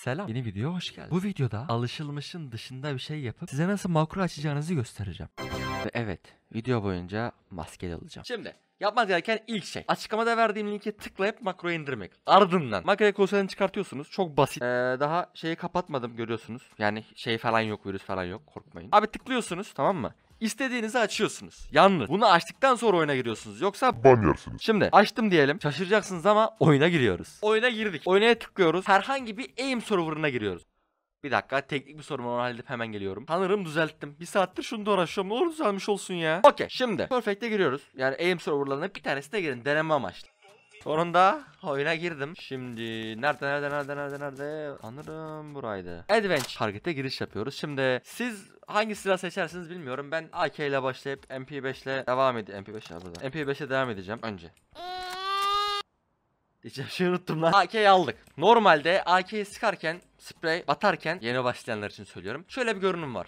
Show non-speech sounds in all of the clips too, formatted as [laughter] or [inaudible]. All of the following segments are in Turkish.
Selam, yeni videoya hoş geldin. Bu videoda alışılmışın dışında bir şey yapıp size nasıl makro açacağınızı göstereceğim. evet, video boyunca maskeli olacağım. Şimdi Yapmanız gereken ilk şey. Açıklamada verdiğim linke tıklayıp makroyu indirmek. Ardından makroyu konsolunu çıkartıyorsunuz. Çok basit. Ee, daha şeyi kapatmadım görüyorsunuz. Yani şey falan yok virüs falan yok korkmayın. Abi tıklıyorsunuz tamam mı? İstediğinizi açıyorsunuz. Yalnız bunu açtıktan sonra oyuna giriyorsunuz. Yoksa ban Şimdi açtım diyelim. Şaşıracaksınız ama oyuna giriyoruz. Oyuna girdik. Oynaya tıklıyoruz. Herhangi bir aim server'ına giriyoruz. Bir dakika teknik bir sorun var halledip hemen geliyorum. Tanrım düzelttim. Bir saattir şunu uğraşıyorum. olur düzelmiş olsun ya. Okey şimdi Perfect'e giriyoruz. Yani aim serverlarına bir tanesine girin deneme amaçlı. Sonunda oyuna girdim. Şimdi nerede nerede nerede nerede nerede? Sanırım buraydı. Adventure Target'e giriş yapıyoruz. Şimdi siz hangi silah seçersiniz bilmiyorum. Ben AK ile başlayıp MP5 ile devam edeceğim. MP5 ya burada. MP5'e devam edeceğim önce. Diyeceğim şey unuttum lan. AK'yi aldık. Normalde AK'yi sıkarken, sprey batarken yeni başlayanlar için söylüyorum. Şöyle bir görünüm var.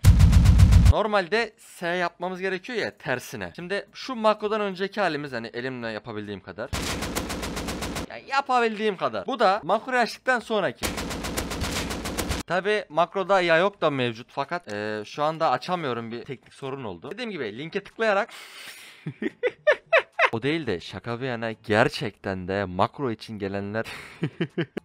Normalde S yapmamız gerekiyor ya tersine. Şimdi şu makrodan önceki halimiz hani elimle yapabildiğim kadar. Yani yapabildiğim kadar. Bu da makro açtıktan sonraki. Tabi makroda ya yok da mevcut fakat e, şu anda açamıyorum bir teknik sorun oldu. Dediğim gibi linke tıklayarak [laughs] O değil de şaka bir yana gerçekten de makro için gelenler [laughs]